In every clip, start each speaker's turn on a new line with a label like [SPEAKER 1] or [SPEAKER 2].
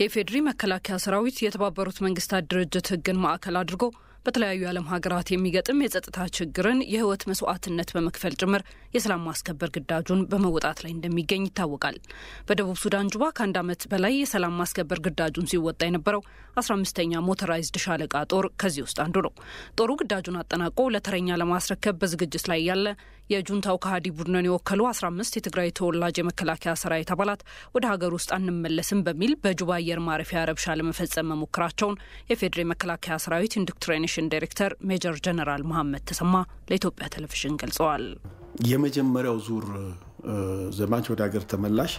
[SPEAKER 1] የኢፌዴሪ መከላከያ ሰራዊት የተባበሩት መንግስታት ድርጅት ህግን ማዕከል አድርጎ በተለያዩ የዓለም ሀገራት የሚገጥም የጸጥታ ችግርን የህይወት መስዋዕትነት በመክፈል ጭምር የሰላም ማስከበር ግዳጁን በመወጣት ላይ እንደሚገኝ ይታወቃል። በደቡብ ሱዳን ጁባ ከአንድ ዓመት በላይ የሰላም ማስከበር ግዳጁን ሲወጣ የነበረው አስራ አምስተኛ ሞተራይዝድ ሻለቃ ጦር ከዚህ ውስጥ አንዱ ነው። ጦሩ ግዳጁን አጠናቆ ለተረኛ ለማስረከብ በዝግጅት ላይ ያለ የጁንታው ከሃዲ ቡድንን የወከሉ 15 የትግራይ ተወላጅ የመከላከያ ሰራዊት አባላት ወደ ሀገር ውስጥ አንመለስም በሚል በጁባ አየር ማረፊያ ረብሻ ለመፈጸም መሞከራቸውን የፌዴሬ የመከላከያ ሰራዊት ኢንዶክትሪኔሽን ዳይሬክተር ሜጀር ጀነራል መሐመድ ተሰማ ለኢትዮጵያ ቴሌቪዥን ገልጸዋል።
[SPEAKER 2] የመጀመሪያው ዙር ዘማች ወደ ሀገር ተመላሽ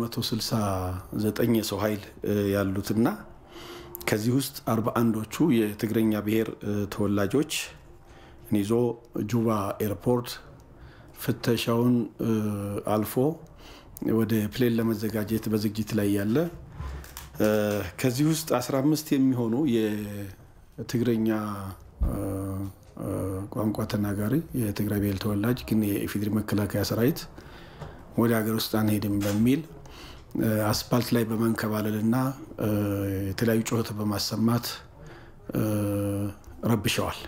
[SPEAKER 2] 169 የሰው ኃይል ያሉትና ከዚህ ውስጥ 41ዶቹ የትግረኛ ብሔር ተወላጆች ይዞ ጁባ ኤርፖርት ፍተሻውን አልፎ ወደ ፕሌን ለመዘጋጀት በዝግጅት ላይ ያለ ከዚህ ውስጥ 15 የሚሆኑ የትግረኛ ቋንቋ ተናጋሪ የትግራይ ብሔር ተወላጅ ግን የኢፌዴሪ መከላከያ ሰራዊት ወደ ሀገር ውስጥ አንሄድም በሚል አስፓልት ላይ በመንከባለልና የተለያዩ ጩኸት በማሰማት ረብሸዋል።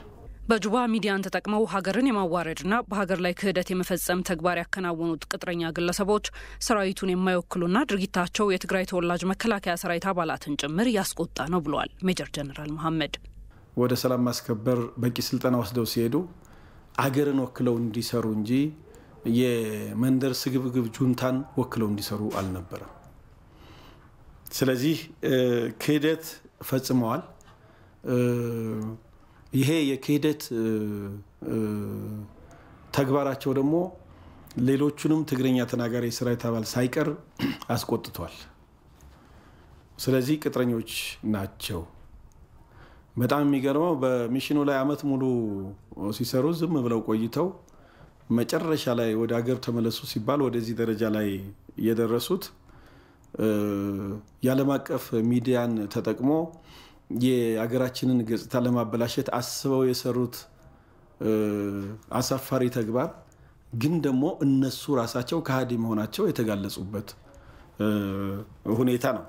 [SPEAKER 1] በጁባ ሚዲያን ተጠቅመው ሀገርን የማዋረድና በሀገር ላይ ክህደት የመፈጸም ተግባር ያከናወኑት ቅጥረኛ ግለሰቦች ሰራዊቱን የማይወክሉና ድርጊታቸው የትግራይ ተወላጅ መከላከያ ሰራዊት አባላትን ጭምር ያስቆጣ ነው ብለዋል ሜጀር ጀነራል መሐመድ።
[SPEAKER 2] ወደ ሰላም ማስከበር በቂ ስልጠና ወስደው ሲሄዱ አገርን ወክለው እንዲሰሩ እንጂ የመንደር ስግብግብ ጁንታን ወክለው እንዲሰሩ አልነበረም። ስለዚህ ክህደት ፈጽመዋል። ይሄ የክህደት ተግባራቸው ደግሞ ሌሎቹንም ትግርኛ ተናጋሪ የሰራዊት አባል ሳይቀር አስቆጥቷል። ስለዚህ ቅጥረኞች ናቸው። በጣም የሚገርመው በሚሽኑ ላይ አመት ሙሉ ሲሰሩ ዝም ብለው ቆይተው መጨረሻ ላይ ወደ ሀገር ተመለሱ ሲባል ወደዚህ ደረጃ ላይ የደረሱት የዓለም አቀፍ ሚዲያን ተጠቅሞ የአገራችንን ገጽታ ለማበላሸት አስበው የሰሩት አሳፋሪ ተግባር ግን ደግሞ እነሱ ራሳቸው ከሃዲ መሆናቸው የተጋለጹበት ሁኔታ ነው።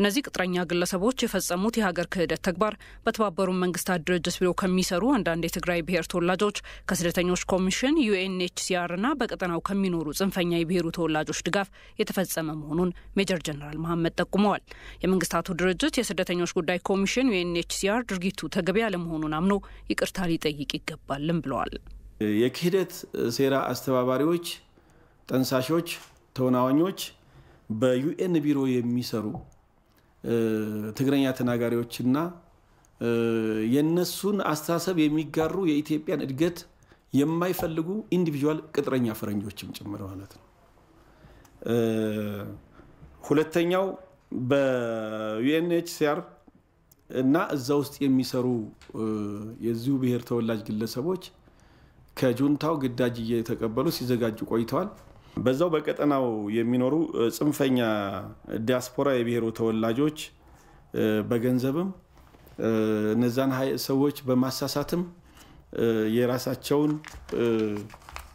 [SPEAKER 1] እነዚህ ቅጥረኛ ግለሰቦች የፈጸሙት የሀገር ክህደት ተግባር በተባበሩ መንግስታት ድርጅት ቢሮ ከሚሰሩ አንዳንድ የትግራይ ብሔር ተወላጆች ከስደተኞች ኮሚሽን ዩኤንኤችሲአር እና በቀጠናው ከሚኖሩ ጽንፈኛ የብሔሩ ተወላጆች ድጋፍ የተፈጸመ መሆኑን ሜጀር ጀነራል መሐመድ ጠቁመዋል። የመንግስታቱ ድርጅት የስደተኞች ጉዳይ ኮሚሽን ዩኤንኤችሲአር ድርጊቱ ተገቢ አለመሆኑን አምኖ ይቅርታ ሊጠይቅ ይገባልም ብለዋል።
[SPEAKER 2] የክህደት ሴራ አስተባባሪዎች፣ ጠንሳሾች፣ ተወናዋኞች በዩኤን ቢሮ የሚሰሩ ትግረኛ ተናጋሪዎችና የእነሱን አስተሳሰብ የሚጋሩ የኢትዮጵያን እድገት የማይፈልጉ ኢንዲቪዥዋል ቅጥረኛ ፈረንጆችም ጭምር ማለት ነው። ሁለተኛው በዩኤንኤችሲአር እና እዛ ውስጥ የሚሰሩ የዚሁ ብሔር ተወላጅ ግለሰቦች ከጁንታው ግዳጅ እየተቀበሉ ሲዘጋጁ ቆይተዋል። በዛው በቀጠናው የሚኖሩ ጽንፈኛ ዲያስፖራ የብሔሩ ተወላጆች በገንዘብም እነዛን ሰዎች በማሳሳትም የራሳቸውን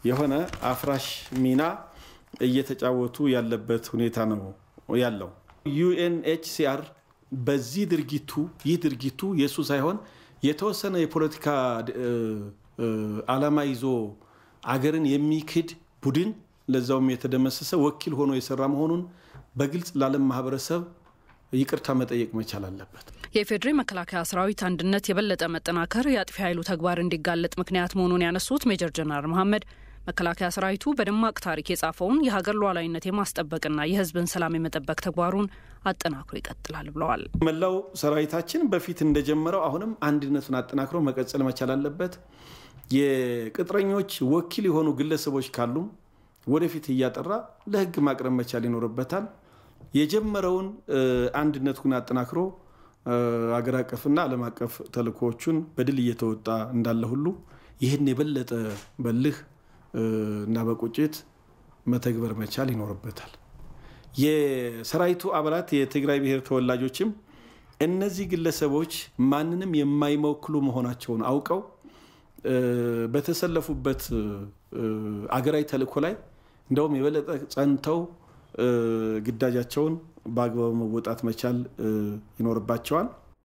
[SPEAKER 2] የሆነ አፍራሽ ሚና እየተጫወቱ ያለበት ሁኔታ ነው ያለው። ዩኤንኤችሲአር በዚህ ድርጊቱ ይህ ድርጊቱ የእሱ ሳይሆን የተወሰነ የፖለቲካ ዓላማ ይዞ አገርን የሚክድ ቡድን ለዛውም የተደመሰሰ ወኪል ሆኖ የሰራ መሆኑን በግልጽ ለዓለም ማህበረሰብ ይቅርታ መጠየቅ መቻል አለበት።
[SPEAKER 1] የኢፌዴሪ መከላከያ ሰራዊት አንድነት የበለጠ መጠናከር የአጥፊ ኃይሉ ተግባር እንዲጋለጥ ምክንያት መሆኑን ያነሱት ሜጀር ጀነራል መሐመድ መከላከያ ሰራዊቱ በደማቅ ታሪክ የጻፈውን የሀገር ሉዓላዊነት የማስጠበቅና የሕዝብን ሰላም የመጠበቅ ተግባሩን አጠናክሮ ይቀጥላል
[SPEAKER 2] ብለዋል። መላው ሰራዊታችን በፊት እንደጀመረው አሁንም አንድነቱን አጠናክሮ መቀጠል መቻል አለበት። የቅጥረኞች ወኪል የሆኑ ግለሰቦች ካሉም ወደፊት እያጠራ ለህግ ማቅረብ መቻል ይኖርበታል። የጀመረውን አንድነቱን አጠናክሮ አገር አቀፍና ዓለም አቀፍ ተልእኮዎቹን በድል እየተወጣ እንዳለ ሁሉ ይህን የበለጠ በልህ እና በቁጭት መተግበር መቻል ይኖርበታል። የሰራዊቱ አባላት የትግራይ ብሔር ተወላጆችም እነዚህ ግለሰቦች ማንንም የማይሞክሉ መሆናቸውን አውቀው በተሰለፉበት አገራዊ ተልእኮ ላይ እንደውም የበለጠ ጸንተው ግዳጃቸውን በአግባቡ መወጣት መቻል ይኖርባቸዋል።